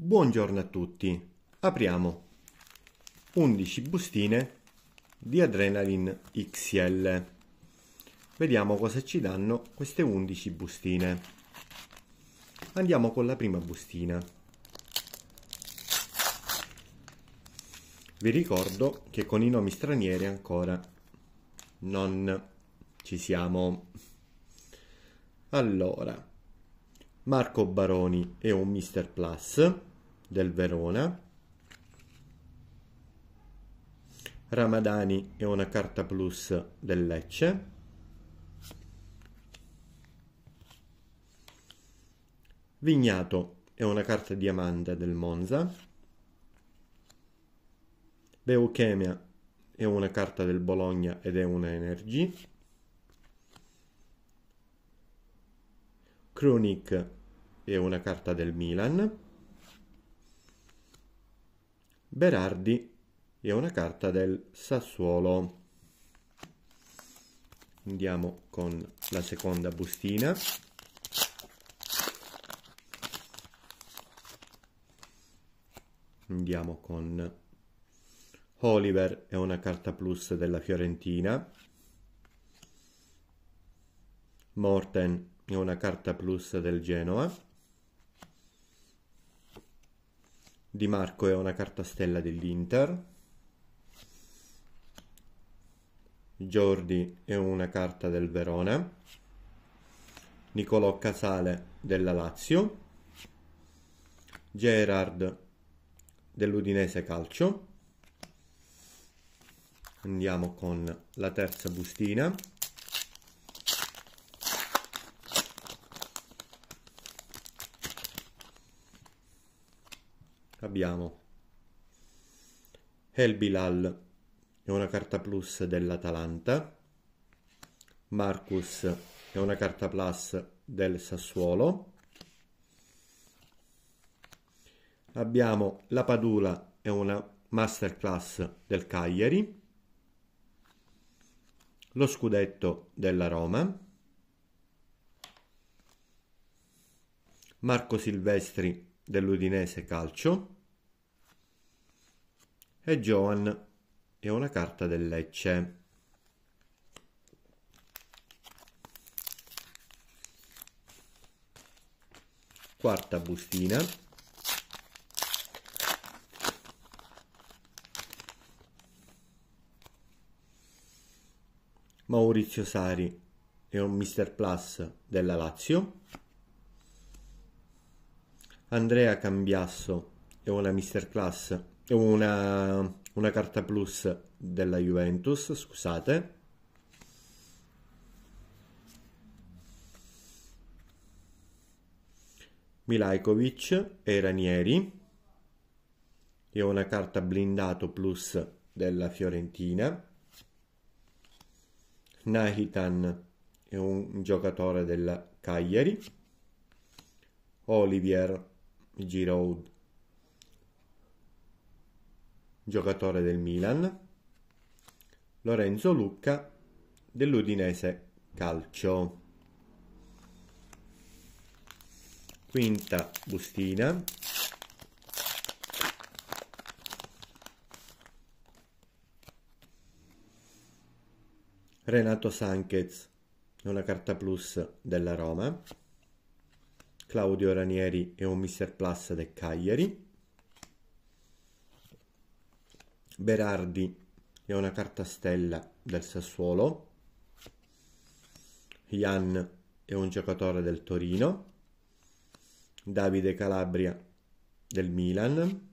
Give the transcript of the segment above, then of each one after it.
Buongiorno a tutti. Apriamo 11 bustine di Adrenaline XL. Vediamo cosa ci danno queste 11 bustine. Andiamo con la prima bustina. Vi ricordo che con i nomi stranieri ancora non ci siamo. Allora, Marco Baroni e un Mr. Plus del Verona, Ramadani e una carta plus del Lecce, Vignato e una carta diamante del Monza, Beuchemia è una carta del Bologna ed è una Energy, Kronik e una carta del Milan. Berardi e una carta del Sassuolo. Andiamo con la seconda bustina. Andiamo con Oliver e una carta plus della Fiorentina. Morten e una carta plus del Genoa. Di Marco è una carta stella dell'Inter. Jordi è una carta del Verona. Nicolò Casale della Lazio. Gerard dell'Udinese Calcio. Andiamo con la terza bustina. abbiamo El Bilal, è una carta plus dell'Atalanta, Marcus è una carta plus del Sassuolo, abbiamo la Padula è una masterclass del Cagliari, lo scudetto della Roma, Marco Silvestri dell'Udinese Calcio e Joan è una carta del Lecce. Quarta bustina. Maurizio Sari è un Mister Plus della Lazio. Andrea Cambiasso è una masterclass, è una, una carta plus della Juventus, scusate. Milajkovic e Ranieri. È una carta blindato plus della Fiorentina. Nahitan è un giocatore della Cagliari. Olivier Giroud, giocatore del Milan, Lorenzo Lucca dell'Udinese Calcio. Quinta bustina. Renato Sanchez, una carta plus della Roma. Claudio Ranieri è un Mr. Plus del Cagliari. Berardi è una carta stella del Sassuolo. Jan è un giocatore del Torino. Davide Calabria del Milan.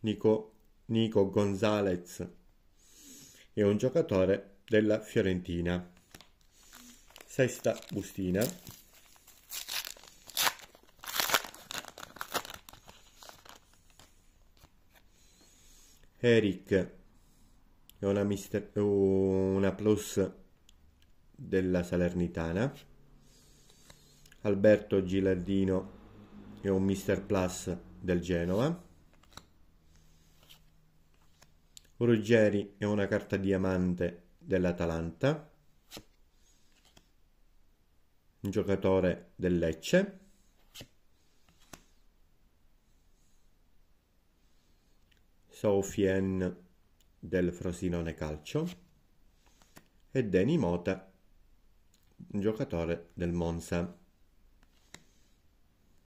Nico, Nico Gonzalez è un giocatore della Fiorentina. Sesta bustina. Eric è una, mister, una plus della Salernitana. Alberto Gilardino è un Mister Plus del Genova. Ruggeri è una carta diamante dell'Atalanta. Un giocatore del Lecce. Sofien del Frosinone Calcio e Deni Mota, giocatore del Monza.